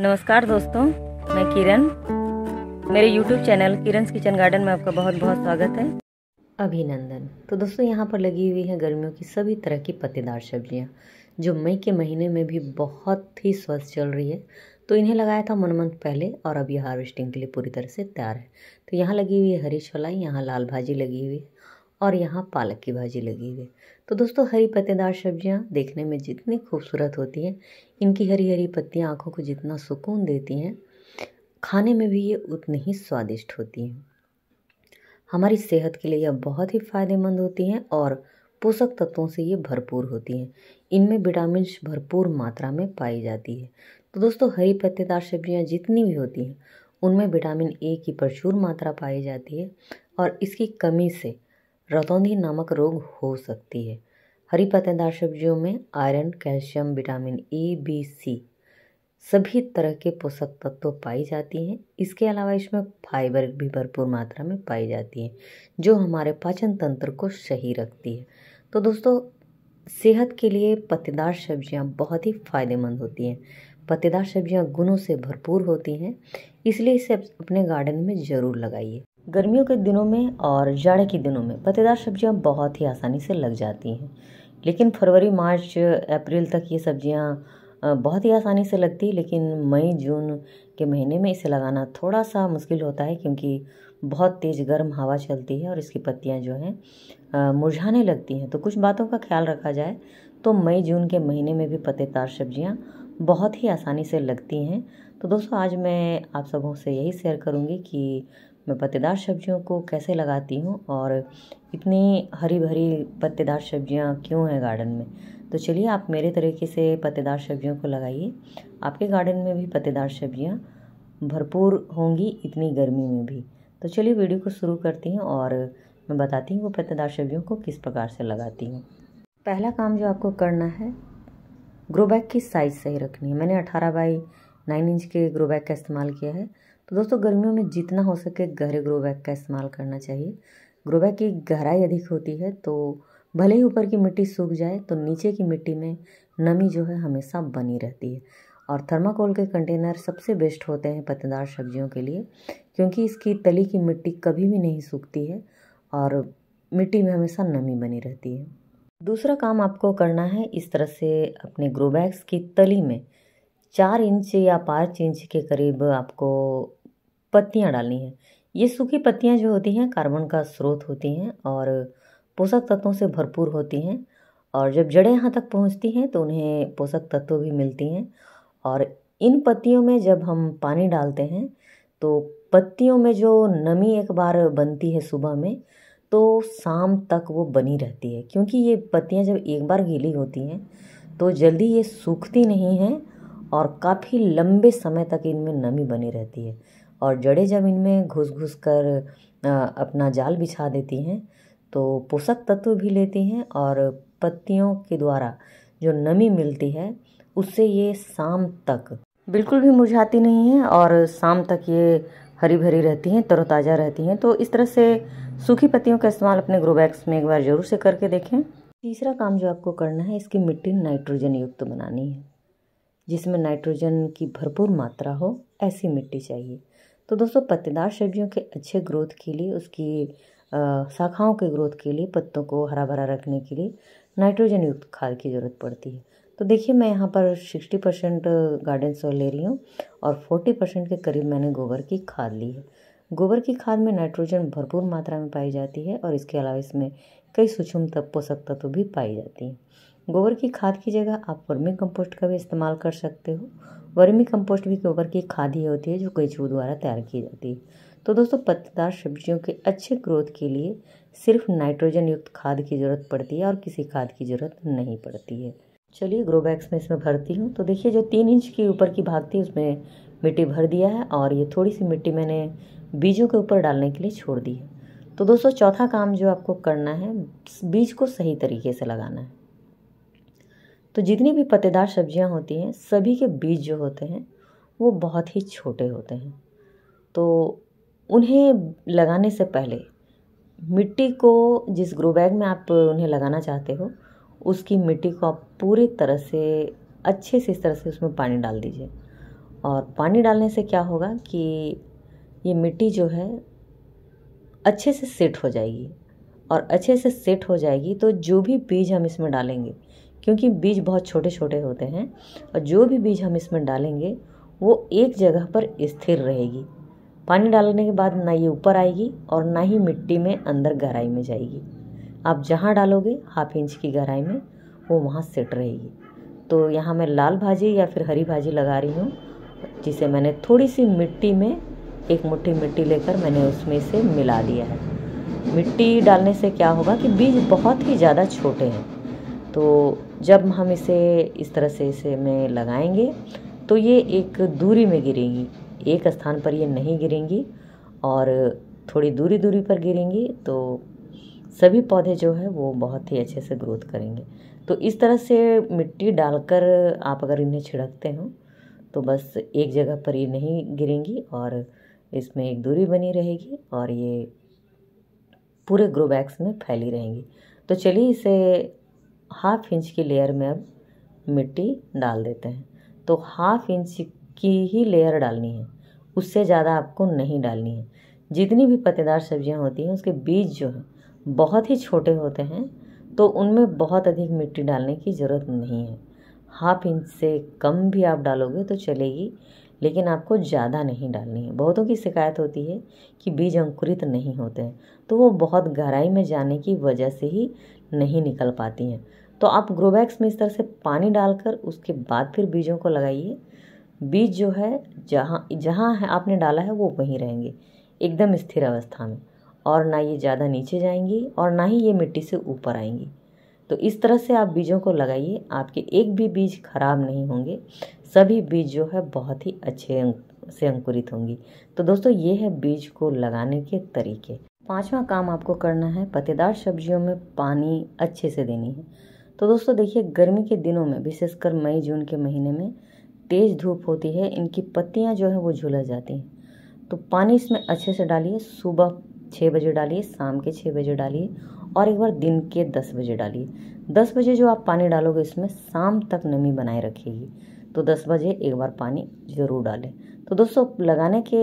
नमस्कार दोस्तों मैं किरण मेरे YouTube channel Kiran's kitchen garden में आपका बहुत बहुत स्वागत है अभिनंदन तो दोस्तों यहाँ पर लगी हुई है गर्मियों की सभी तरह की पत्तेदार सब्जियाँ जो मई के महीने में भी बहुत ही स्वस्थ चल रही है तो इन्हें लगाया था मनमंत पहले और अब यह हार्वेस्टिंग के लिए पूरी तरह से तैयार है तो यहाँ लगी हुई है हरी छोलाई यहाँ लाल भाजी लगी हुई है और यहाँ पालक की भाजी लगी हुई है तो दोस्तों हरी पत्तेदार सब्जियां देखने में जितनी खूबसूरत होती हैं इनकी हरी हरी पत्तियां आँखों को जितना सुकून देती हैं खाने में भी ये उतनी ही स्वादिष्ट होती हैं हमारी सेहत के लिए यह बहुत ही फ़ायदेमंद होती हैं और पोषक तत्वों से ये भरपूर होती हैं इनमें विटामिन भरपूर मात्रा में पाई जाती है तो दोस्तों हरी पत्तेदार सब्जियाँ जितनी भी होती हैं उनमें विटामिन ए की प्रचुर मात्रा पाई जाती है और इसकी कमी से रतौंधी नामक रोग हो सकती है हरी पत्तेदार सब्जियों में iron calcium vitamin A B C सभी तरह के पोषक तत्व पाई जाती हैं इसके अलावा इसमें फाइबर भी भरपूर मात्रा में पाई जाती है जो हमारे पाचन तंत्र को सही रखती है तो दोस्तों सेहत के लिए पत्तेदार सब्जियां बहुत ही फायदेमंद होती हैं पत्तेदार सब्जियां गुणों से भरपूर होती हैं इसलिए इसे अपने गार्डन में ज़रूर लगाइए गर्मियों के दिनों में और जाड़े के दिनों में पत्तेदार सब्जियां बहुत ही आसानी से लग जाती हैं लेकिन फरवरी मार्च अप्रैल तक ये सब्जियां बहुत ही आसानी से लगती लेकिन मई जून के महीने में इसे लगाना थोड़ा सा मुश्किल होता है क्योंकि बहुत तेज़ गर्म हवा चलती है और इसकी पत्तियां जो हैं मुरझाने लगती हैं तो कुछ बातों का ख्याल रखा जाए तो मई जून के महीने में भी पत्तेदार सब्जियां बहुत ही आसानी से लगती हैं तो दोस्तों आज मैं आप सबों से यही शेयर करूँगी कि मैं पत्तेदार सब्जियों को कैसे लगाती हूँ और इतनी हरी भरी पत्तेदार सब्जियाँ क्यों हैं गार्डन में तो चलिए आप मेरे तरीके से पत्तेदार सब्जियों को लगाइए आपके गार्डन में भी पत्तेदार सब्जियाँ भरपूर होंगी इतनी गर्मी में भी तो चलिए वीडियो को शुरू करती हूँ और मैं बताती हूँ वो पत्तेदार सब्जियों को किस प्रकार से लगाती हूँ पहला काम जो आपको करना है ग्रो बैग की साइज़ सही रखनी है मैंने अठारह बाई नाइन इंच के ग्रो बैग का इस्तेमाल किया है तो दोस्तों गर्मियों में जितना हो सके गहरे ग्रो बैग का इस्तेमाल करना चाहिए ग्रो बैग की गहराई अधिक होती है तो भले ही ऊपर की मिट्टी सूख जाए तो नीचे की मिट्टी में नमी जो है हमेशा बनी रहती है और थर्माकोल के कंटेनर सबसे बेस्ट होते हैं पत्तेदार सब्जियों के लिए क्योंकि इसकी तली की मिट्टी कभी भी नहीं सूखती है और मिट्टी में हमेशा नमी बनी रहती है दूसरा काम आपको करना है इस तरह से अपने ग्रो बैग्स की तली में चार इंच या पाँच इंच के करीब आपको पत्तियाँ डालनी है ये सूखी पत्तियाँ जो होती हैं कार्बन का स्रोत होती हैं और पोषक तत्वों से भरपूर होती हैं और जब जड़ें यहाँ तक पहुँचती हैं तो उन्हें पोषक तत्व भी मिलती हैं और इन पत्तियों में जब हम पानी डालते हैं तो पत्तियों में जो नमी एक बार बनती है सुबह में तो शाम तक वो बनी रहती है क्योंकि ये पत्तियाँ जब एक बार गीली होती हैं तो जल्दी ये सूखती नहीं हैं और काफ़ी लंबे समय तक इनमें नमी बनी रहती है और जड़े जब इनमें घुस घुस कर अपना जाल बिछा देती हैं तो पोषक तत्व भी लेती हैं और पत्तियों के द्वारा जो नमी मिलती है उससे ये शाम तक बिल्कुल भी मुरझाती नहीं है और शाम तक ये हरी भरी रहती हैं तरोताज़ा रहती हैं तो इस तरह से सूखी पत्तियों का इस्तेमाल अपने ग्रोबैक्स में एक बार ज़रूर से करके देखें तीसरा काम जो आपको करना है इसकी मिट्टी नाइट्रोजन युक्त बनानी है जिसमें नाइट्रोजन की भरपूर मात्रा हो ऐसी मिट्टी चाहिए तो दोस्तों पत्तेदार सब्जियों के अच्छे ग्रोथ के लिए उसकी शाखाओं के ग्रोथ के लिए पत्तों को हरा भरा रखने के लिए नाइट्रोजन युक्त खाद की ज़रूरत पड़ती है तो देखिए मैं यहाँ पर सिक्सटी परसेंट गार्डन सॉइल ले रही हूँ और फोर्टी परसेंट के करीब मैंने गोबर की खाद ली है गोबर की खाद में नाइट्रोजन भरपूर मात्रा में पाई जाती है और इसके अलावा इसमें कई सूक्ष्म तत्व पोषक तत्व भी पाई जाती हैं गोबर की खाद की जगह आप वर्मी कंपोस्ट का भी इस्तेमाल कर सकते हो वर्मी कंपोस्ट भी गोबर की खाद ही होती है जो केचुओं द्वारा तैयार की जाती है तो दोस्तों पत्तेदार सब्जियों के अच्छे ग्रोथ के लिए सिर्फ नाइट्रोजन युक्त खाद की ज़रूरत पड़ती है और किसी खाद की ज़रूरत नहीं पड़ती है चलिए ग्रो बैग्स में इसमें भरती हूँ तो देखिए जो तीन इंच की ऊपर की भाग थी उसमें मिट्टी भर दिया है और ये थोड़ी सी मिट्टी मैंने बीजों के ऊपर डालने के लिए छोड़ दी है तो दोस्तों चौथा काम जो आपको करना है बीज को सही तरीके से लगाना है तो जितनी भी पत्तेदार सब्जियां होती हैं सभी के बीज जो होते हैं वो बहुत ही छोटे होते हैं तो उन्हें लगाने से पहले मिट्टी को जिस ग्रो बैग में आप उन्हें लगाना चाहते हो उसकी मिट्टी को आप पूरी तरह से अच्छे से इस तरह से उसमें पानी डाल दीजिए और पानी डालने से क्या होगा कि ये मिट्टी जो है अच्छे से सेट हो जाएगी और अच्छे से सेट हो जाएगी तो जो भी बीज हम इसमें डालेंगे क्योंकि बीज बहुत छोटे छोटे होते हैं और जो भी बीज हम इसमें डालेंगे वो एक जगह पर स्थिर रहेगी पानी डालने के बाद ना ये ऊपर आएगी और ना ही मिट्टी में अंदर गहराई में जाएगी आप जहाँ डालोगे हाफ इंच की गहराई में वो वहाँ सेट रहेगी तो यहाँ मैं लाल भाजी या फिर हरी भाजी लगा रही हूँ जिसे मैंने थोड़ी सी मिट्टी में एक मुट्ठी मिट्टी लेकर मैंने उसमें से मिला दिया है मिट्टी डालने से क्या होगा कि बीज बहुत ही ज़्यादा छोटे हैं तो जब हम इसे इस तरह से इसे में लगाएंगे तो ये एक दूरी में गिरेंगी एक स्थान पर ये नहीं गिरेंगी और थोड़ी दूरी दूरी पर गिरेंगी तो सभी पौधे जो है वो बहुत ही अच्छे से ग्रोथ करेंगे तो इस तरह से मिट्टी डालकर आप अगर इन्हें छिड़कते हो तो बस एक जगह पर ये नहीं गिरेंगी और इसमें एक दूरी बनी रहेगी और ये पूरे ग्रो बैग्स में फैली रहेंगी तो चलिए इसे हाफ इंच की लेयर में अब मिट्टी डाल देते हैं तो हाफ इंच की ही लेयर डालनी है उससे ज़्यादा आपको नहीं डालनी है जितनी भी पत्तेदार सब्जियां होती हैं उसके बीज जो हैं बहुत ही छोटे होते हैं तो उनमें बहुत अधिक मिट्टी डालने की ज़रूरत नहीं है हाफ इंच से कम भी आप डालोगे तो चलेगी लेकिन आपको ज़्यादा नहीं डालनी है बहुतों की शिकायत होती है कि बीज अंकुरित नहीं होते हैं तो वो बहुत गहराई में जाने की वजह से ही नहीं निकल पाती हैं तो आप ग्रोबैक्स में इस तरह से पानी डालकर उसके बाद फिर बीजों को लगाइए बीज जो है जहाँ जहाँ है आपने डाला है वो वहीं रहेंगे एकदम स्थिर अवस्था में और ना ये ज़्यादा नीचे जाएंगी और ना ही ये मिट्टी से ऊपर आएंगी तो इस तरह से आप बीजों को लगाइए आपके एक भी बीज खराब नहीं होंगे सभी बीज जो है बहुत ही अच्छे से अंकुरित होंगी तो दोस्तों ये है बीज को लगाने के तरीके पांचवा काम आपको करना है पत्तेदार सब्जियों में पानी अच्छे से देनी है तो दोस्तों देखिए गर्मी के दिनों में विशेषकर मई जून के महीने में तेज़ धूप होती है इनकी पत्तियां जो है वो झुलस जाती हैं तो पानी इसमें अच्छे से डालिए सुबह छः बजे डालिए शाम के छः बजे डालिए और एक बार दिन के दस बजे डालिए दस बजे जो आप पानी डालोगे इसमें शाम तक नमी बनाए रखेगी तो दस बजे एक बार पानी ज़रूर डालें तो दोस्तों लगाने के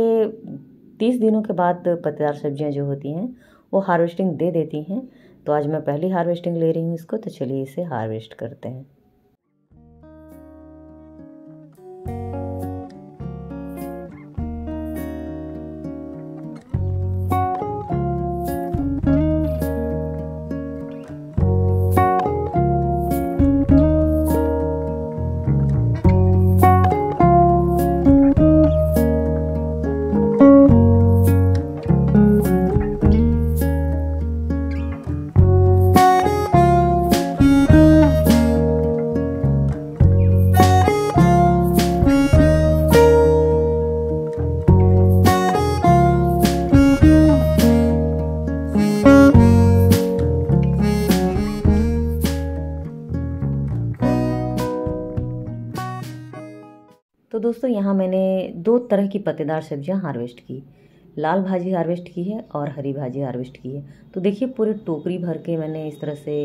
तीस दिनों के बाद पत्तेदार सब्जियां जो होती हैं वो हार्वेस्टिंग दे देती हैं तो आज मैं पहली हार्वेस्टिंग ले रही हूँ इसको तो चलिए इसे हार्वेस्ट करते हैं तो दोस्तों यहाँ मैंने दो तरह की पत्तेदार सब्जियाँ हार्वेस्ट की लाल भाजी हार्वेस्ट की है और हरी भाजी हार्वेस्ट की है तो देखिए पूरी टोकरी भर के मैंने इस तरह से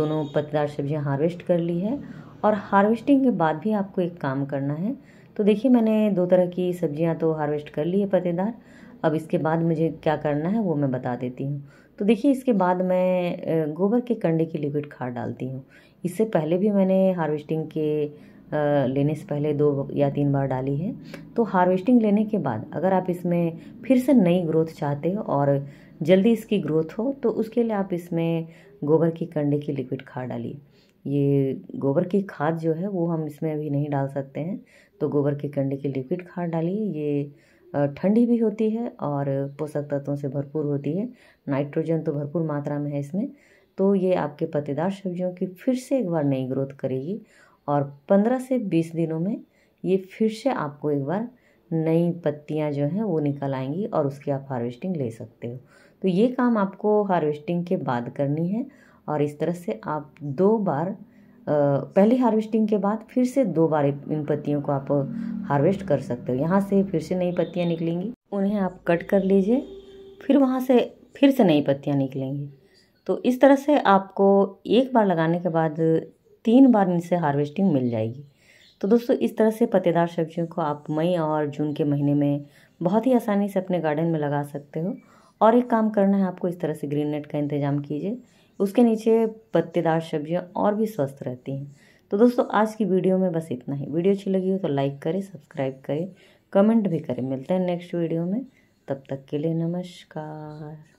दोनों पत्तेदार सब्जियाँ हार्वेस्ट कर ली है और हार्वेस्टिंग के बाद भी आपको एक काम करना है तो देखिए मैंने दो तरह की सब्ज़ियाँ तो हार्वेस्ट कर ली है पत्तेदार अब इसके बाद मुझे क्या करना है वो मैं बता देती हूँ तो देखिए इसके बाद मैं गोबर के कंडे की लिक्विड खाद डालती हूँ इससे पहले भी मैंने हार्वेस्टिंग के लेने से पहले दो या तीन बार डाली है तो हार्वेस्टिंग लेने के बाद अगर आप इसमें फिर से नई ग्रोथ चाहते हो और जल्दी इसकी ग्रोथ हो तो उसके लिए आप इसमें गोबर की कंडे की लिक्विड खाद डालिए ये गोबर की खाद जो है वो हम इसमें अभी नहीं डाल सकते हैं तो गोबर के कंडे की लिक्विड खाद डालिए ये ठंडी भी होती है और पोषक तत्वों से भरपूर होती है नाइट्रोजन तो भरपूर मात्रा में है इसमें तो ये आपके पत्तेदार सब्जियों की फिर से एक बार नई ग्रोथ करेगी और पंद्रह से बीस दिनों में ये फिर से आपको एक बार नई पत्तियां जो हैं वो निकल आएंगी और उसकी आप हार्वेस्टिंग ले सकते हो तो ये काम आपको हार्वेस्टिंग के बाद करनी है और इस तरह से आप दो बार पहली हार्वेस्टिंग के बाद फिर से दो बार इन पत्तियों को आप हार्वेस्ट कर सकते हो यहाँ से फिर से नई पत्तियाँ निकलेंगी उन्हें आप कट कर लीजिए फिर वहाँ से फिर से नई पत्तियाँ निकलेंगी तो इस तरह से आपको एक बार लगाने के बाद तीन बार इनसे हार्वेस्टिंग मिल जाएगी तो दोस्तों इस तरह से पत्तेदार सब्जियों को आप मई और जून के महीने में बहुत ही आसानी से अपने गार्डन में लगा सकते हो और एक काम करना है आपको इस तरह से ग्रीन नेट का इंतज़ाम कीजिए उसके नीचे पत्तेदार सब्जियाँ और भी स्वस्थ रहती हैं तो दोस्तों आज की वीडियो में बस इतना ही वीडियो अच्छी लगी हो तो लाइक करें सब्सक्राइब करें कमेंट भी करें मिलते हैं नेक्स्ट वीडियो में तब तक के लिए नमस्कार